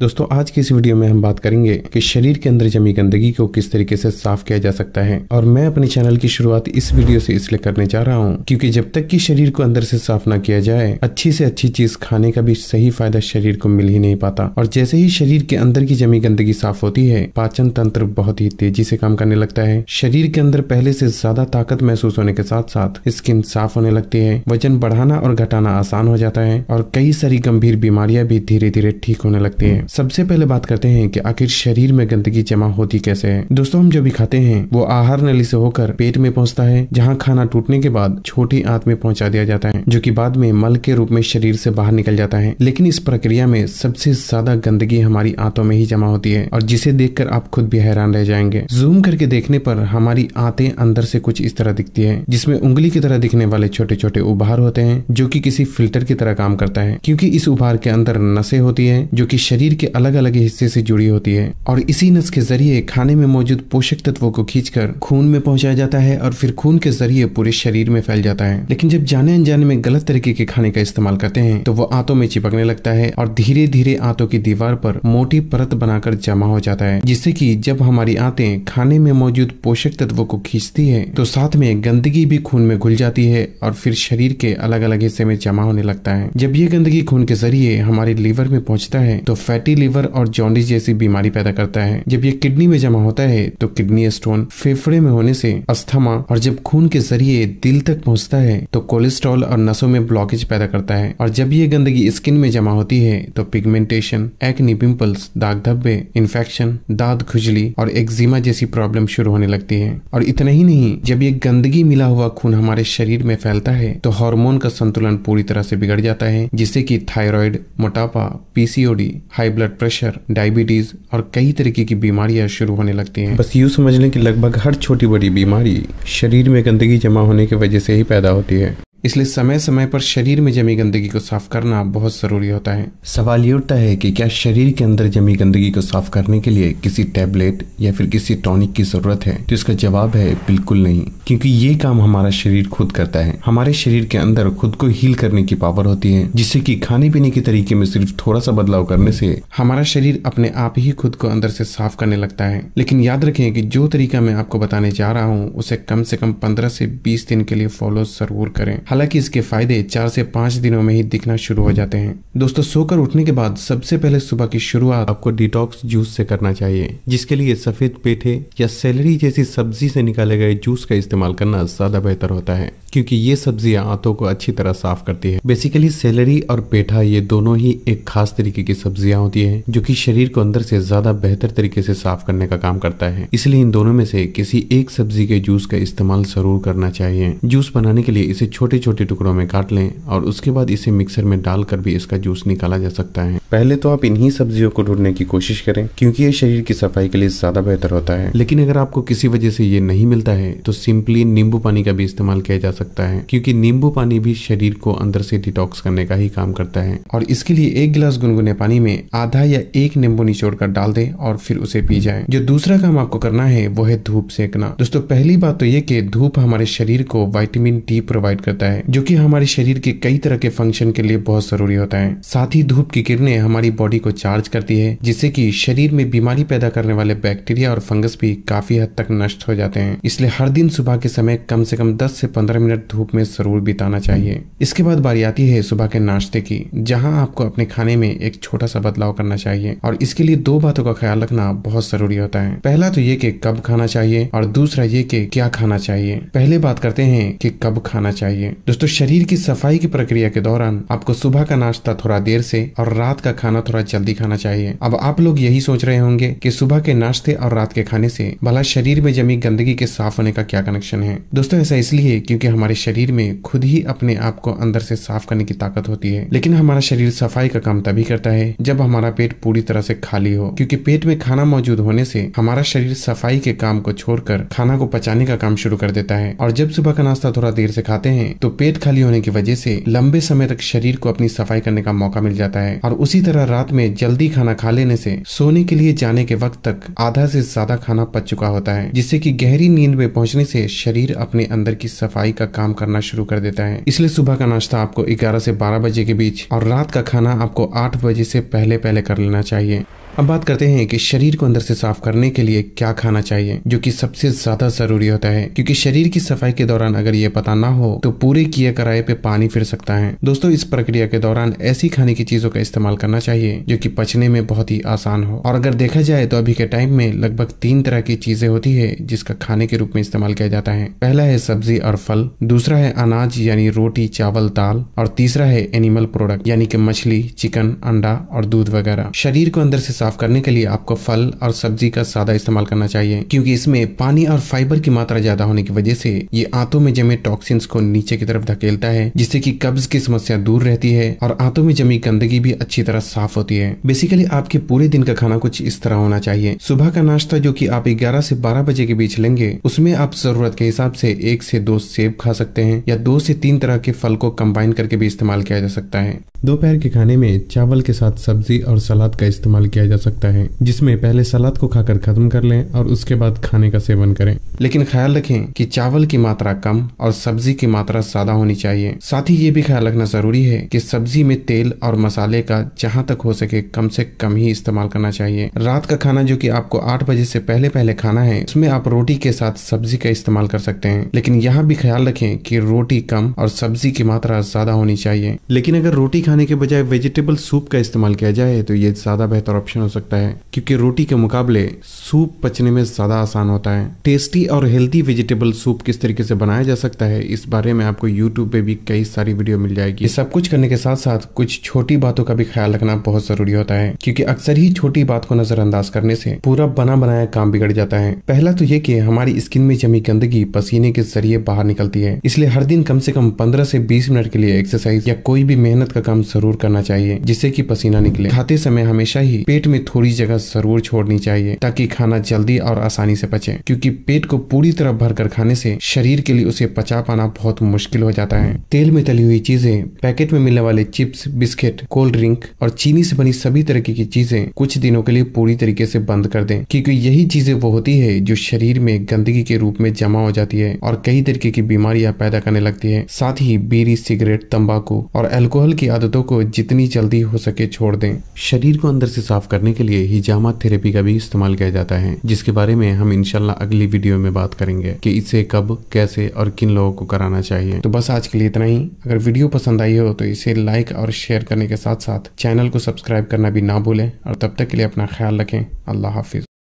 दोस्तों आज की इस वीडियो में हम बात करेंगे कि शरीर के अंदर जमी गंदगी को किस तरीके से साफ किया जा सकता है और मैं अपने चैनल की शुरुआत इस वीडियो से इसलिए करने जा रहा हूँ क्योंकि जब तक कि शरीर को अंदर से साफ ना किया जाए अच्छी से अच्छी चीज खाने का भी सही फायदा शरीर को मिल ही नहीं पाता और जैसे ही शरीर के अंदर की जमी गंदगी साफ होती है पाचन तंत्र बहुत ही तेजी से काम करने लगता है शरीर के अंदर पहले से ज्यादा ताकत महसूस होने के साथ साथ स्किन साफ होने लगती है वजन बढ़ाना और घटाना आसान हो जाता है और कई सारी गंभीर बीमारियां भी धीरे धीरे ठीक होने लगती है सबसे पहले बात करते हैं कि आखिर शरीर में गंदगी जमा होती कैसे है दोस्तों हम जो भी खाते हैं वो आहार नली से होकर पेट में पहुंचता है जहाँ खाना टूटने के बाद छोटी आंत में पहुंचा दिया जाता है जो की बाद में मल के रूप में शरीर से बाहर निकल जाता है लेकिन इस प्रक्रिया में सबसे ज्यादा गंदगी हमारी आंतों में ही जमा होती है और जिसे देख आप खुद भी हैरान रह जाएंगे जूम करके देखने पर हमारी आंतें अंदर से कुछ इस तरह दिखती है जिसमें उंगली की तरह दिखने वाले छोटे छोटे उभार होते हैं जो कि किसी फिल्टर की तरह काम करता है क्योंकि इस उभार के अंदर नसें होती है जो कि शरीर के अलग अलग हिस्से से जुड़ी होती है और इसी नस के जरिए खाने में मौजूद पोषक तत्वों को खींचकर खून में पहुंचाया जाता है और फिर खून के जरिए पूरे शरीर में फैल जाता है लेकिन जब जाने अनजाने में गलत तरीके के खाने का इस्तेमाल करते हैं तो वो आंतों में चिपकने लगता है और धीरे धीरे आंतों की दीवार पर मोटी परत बनाकर जमा हो जाता है जिससे की जब हमारी आते खाने में मौजूद पोषक तत्वों को खींचती है तो साथ में गंदगी भी खून में घुल जाती है और फिर शरीर के अलग अलग हिस्से में जमा होने लगता है जब ये गंदगी खून के जरिए हमारे लीवर में पहुंचता है तो फैटी फैटी लिवर और जॉन्डिस जैसी बीमारी पैदा करता है जब ये किडनी में जमा होता है तो किडनी स्टोन फेफड़े में होने से अस्थमा और जब खून के जरिए दिल तक पहुंचता है तो कोलेस्ट्रॉल और नसों में ब्लॉकेज पैदा करता है और जब ये गंदगी स्किन में जमा होती है तो पिगमेंटेशन एक्नी पिंपल्स दाग धब्बे इन्फेक्शन दाद खुजली और एक्जिमा जैसी प्रॉब्लम शुरू होने लगती है और इतना ही नहीं जब ये गंदगी मिला हुआ खून हमारे शरीर में फैलता है तो हार्मोन का संतुलन पूरी तरह से बिगड़ जाता है जिससे कि थायराइड मोटापा PCOD high blood pressure diabetes और कई तरीके की बीमारियां शुरू होने लगती हैं बस यूँ समझ लें कि लगभग हर छोटी बड़ी बीमारी शरीर में गंदगी जमा होने की वजह से ही पैदा होती है इसलिए समय समय पर शरीर में जमी गंदगी को साफ करना बहुत ज़रूरी होता है सवाल ये उठता है कि क्या शरीर के अंदर जमी गंदगी को साफ करने के लिए किसी टैबलेट या फिर किसी टॉनिक की ज़रूरत है तो इसका जवाब है बिल्कुल नहीं क्योंकि ये काम हमारा शरीर खुद करता है हमारे शरीर के अंदर खुद को हील करने की पावर होती है जिससे की खाने पीने के तरीके में सिर्फ थोड़ा सा बदलाव करने से हमारा शरीर अपने आप ही खुद को अंदर से साफ करने लगता है लेकिन याद रखे की जो तरीका मैं आपको बताने जा रहा हूँ उसे कम से कम पंद्रह से बीस दिन के लिए फॉलो जरूर करें हालांकि इसके फायदे चार से पांच दिनों में ही दिखना शुरू हो जाते हैं दोस्तों सोकर उठने के बाद सबसे पहले सुबह की शुरुआत आपको डिटॉक्स जूस से करना चाहिए जिसके लिए सफेद पेठे या सैलरी जैसी सब्जी से निकाले गए जूस का इस्तेमाल करना ज्यादा बेहतर होता है क्योंकि ये सब्जियां आंतों को अच्छी तरह साफ करती है बेसिकली सेलरी और पेठा ये दोनों ही एक खास तरीके की सब्जियां होती है जो की शरीर को अंदर से ज्यादा बेहतर तरीके से साफ करने का काम करता है इसलिए इन दोनों में से किसी एक सब्जी के जूस का इस्तेमाल जरूर करना चाहिए जूस बनाने के लिए इसे छोटे छोटे टुकड़ों में काट लें और उसके बाद इसे मिक्सर में डालकर भी इसका जूस निकाला जा सकता है पहले तो आप इन्हीं सब्जियों को ढूंढने की कोशिश करें क्योंकि ये शरीर की सफाई के लिए ज्यादा बेहतर होता है लेकिन अगर आपको किसी वजह से ये नहीं मिलता है तो सिंपली नींबू पानी का भी इस्तेमाल किया जा सकता है क्योंकि नींबू पानी भी शरीर को अंदर से डिटॉक्स करने का ही काम करता है और इसके लिए एक गिलास गुनगुने पानी में आधा या एक नींबू निचोड़ कर डाल दे और फिर उसे पी जाए जो दूसरा काम आपको करना है वो है धूप सेकना दोस्तों पहली बात तो ये की धूप हमारे शरीर को वाइटामिन डी प्रोवाइड करता है जो की हमारे शरीर के कई तरह के फंक्शन के लिए बहुत जरूरी होता है साथ ही धूप की किरणें हमारी बॉडी को चार्ज करती है जिससे कि शरीर में बीमारी पैदा करने वाले बैक्टीरिया और फंगस भी काफी हद तक नष्ट हो जाते हैं इसलिए हर दिन सुबह के समय कम से कम 10 से 15 मिनट धूप में जरूर बिताना चाहिए इसके बाद बारी आती है सुबह के नाश्ते की जहाँ आपको अपने खाने में एक छोटा सा बदलाव करना चाहिए और इसके लिए दो बातों का ख्याल रखना बहुत जरूरी होता है पहला तो ये कि कब खाना चाहिए और दूसरा ये कि क्या खाना चाहिए पहले बात करते हैं कि कब खाना चाहिए दोस्तों शरीर की सफाई की प्रक्रिया के दौरान आपको सुबह का नाश्ता थोड़ा देर से और रात का का खाना थोड़ा जल्दी खाना चाहिए अब आप लोग यही सोच रहे होंगे कि सुबह के नाश्ते और रात के खाने से भला शरीर में जमी गंदगी के साफ होने का क्या कनेक्शन है दोस्तों ऐसा इसलिए क्योंकि हमारे शरीर में खुद ही अपने आप को अंदर से साफ करने की ताकत होती है लेकिन हमारा शरीर सफाई का काम तभी करता है जब हमारा पेट पूरी तरह से खाली हो क्योंकि पेट में खाना मौजूद होने से हमारा शरीर सफाई के काम को छोड़कर खाना को पचाने का काम शुरू कर देता है और जब सुबह का नाश्ता थोड़ा देर से खाते हैं तो पेट खाली होने की वजह से लंबे समय तक शरीर को अपनी सफाई करने का मौका मिल जाता है और उसी इसी तरह रात में जल्दी खाना खा लेने से सोने के लिए जाने के वक्त तक आधा से ज्यादा खाना पच चुका होता है जिससे कि गहरी नींद में पहुंचने से शरीर अपने अंदर की सफाई का काम करना शुरू कर देता है इसलिए सुबह का नाश्ता आपको ग्यारह से बारह बजे के बीच और रात का खाना आपको आठ बजे से पहले पहले कर लेना चाहिए अब बात करते हैं कि शरीर को अंदर से साफ करने के लिए क्या खाना चाहिए जो कि सबसे ज्यादा जरूरी होता है क्योंकि शरीर की सफाई के दौरान अगर ये पता ना हो तो पूरे किए कराए पे पानी फिर सकता है दोस्तों इस प्रक्रिया के दौरान ऐसी खाने की चीजों का इस्तेमाल करना चाहिए जो की पचने में बहुत ही आसान हो और अगर देखा जाए तो अभी के टाइम में लगभग तीन तरह की चीजें होती है जिसका खाने के रूप में इस्तेमाल किया जाता है पहला है सब्जी और फल दूसरा है अनाज यानी रोटी चावल दाल और तीसरा है एनिमल प्रोडक्ट यानी कि मछली चिकन अंडा और दूध वगैरह शरीर को अंदर से साफ साफ करने के लिए आपको फल और सब्जी का सादा इस्तेमाल करना चाहिए क्योंकि इसमें पानी और फाइबर की मात्रा ज्यादा होने की वजह से ये आंतों में जमे टॉक्सिन्स को नीचे की तरफ धकेलता है जिससे की कब्ज की समस्या दूर रहती है और आंतों में जमी गंदगी भी अच्छी तरह साफ होती है बेसिकली आपके पूरे दिन का खाना कुछ इस तरह होना चाहिए सुबह का नाश्ता जो की आप ग्यारह से बारह बजे के बीच लेंगे उसमें आप जरूरत के हिसाब से एक से दो सेब खा सकते हैं या दो से तीन तरह के फल को कंबाइन करके भी इस्तेमाल किया जा सकता है दोपहर के खाने में चावल के साथ सब्जी और सलाद का इस्तेमाल किया जा सकता है जिसमें पहले सलाद को खाकर खत्म कर लें और उसके बाद खाने का सेवन करें लेकिन ख्याल रखें कि चावल की मात्रा कम और सब्जी की मात्रा ज्यादा होनी चाहिए साथ ही ये भी ख्याल रखना जरूरी है कि सब्जी में तेल और मसाले का जहाँ तक हो सके कम से कम ही इस्तेमाल करना चाहिए रात का खाना जो की आपको आठ बजे से पहले पहले खाना है उसमें आप रोटी के साथ सब्जी का इस्तेमाल कर सकते हैं लेकिन यहाँ भी ख्याल रखें की रोटी कम और सब्जी की मात्रा ज्यादा होनी चाहिए लेकिन अगर रोटी खाने के बजाय वेजिटेबल सूप का इस्तेमाल किया जाए तो ये ज़्यादा बेहतर ऑप्शन हो सकता है क्योंकि रोटी के मुकाबले सूप पचने में ज़्यादा आसान होता है टेस्टी और हेल्दी वेजिटेबल सूप किस तरीके से बनाया जा सकता है इस बारे में आपको यूट्यूब पे भी कई सारी वीडियो मिल जाएगी सब कुछ करने के साथ साथ कुछ छोटी बातों का भी ख्याल रखना बहुत जरूरी होता है क्योंकि अक्सर ही छोटी बात को नजरअंदाज करने से पूरा बना बनाया काम बिगड़ जाता है पहला तो ये कि हमारी स्किन में जमी गंदगी पसीने के जरिए बाहर निकलती है इसलिए हर दिन कम से कम पंद्रह से बीस मिनट के लिए एक्सरसाइज या कोई भी मेहनत का काम काम जरूर करना चाहिए जिससे कि पसीना निकले खाते समय हमेशा ही पेट में थोड़ी जगह जरूर छोड़नी चाहिए ताकि खाना जल्दी और आसानी से पचे क्योंकि पेट को पूरी तरह भर कर खाने से शरीर के लिए उसे पचा पाना बहुत मुश्किल हो जाता है तेल में तली हुई चीजें पैकेट में मिलने वाले चिप्स बिस्किट कोल्ड ड्रिंक और चीनी से बनी सभी तरीके की चीजें कुछ दिनों के लिए पूरी तरीके से बंद कर दें क्योंकि यही चीजें वो होती है जो शरीर में गंदगी के रूप में जमा हो जाती है और कई तरीके की बीमारियां पैदा करने लगती है साथ ही बीड़ी सिगरेट तंबाकू और अल्कोहल की आदत आदतों को जितनी जल्दी हो सके छोड़ दें शरीर को अंदर से साफ करने के लिए हिजामा थेरेपी का भी इस्तेमाल किया जाता है जिसके बारे में हम इनशाला अगली वीडियो में बात करेंगे कि इसे कब कैसे और किन लोगों को कराना चाहिए तो बस आज के लिए इतना ही अगर वीडियो पसंद आई हो तो इसे लाइक और शेयर करने के साथ साथ चैनल को सब्सक्राइब करना भी ना भूलें और तब तक के लिए अपना ख्याल रखें अल्लाह हाफिज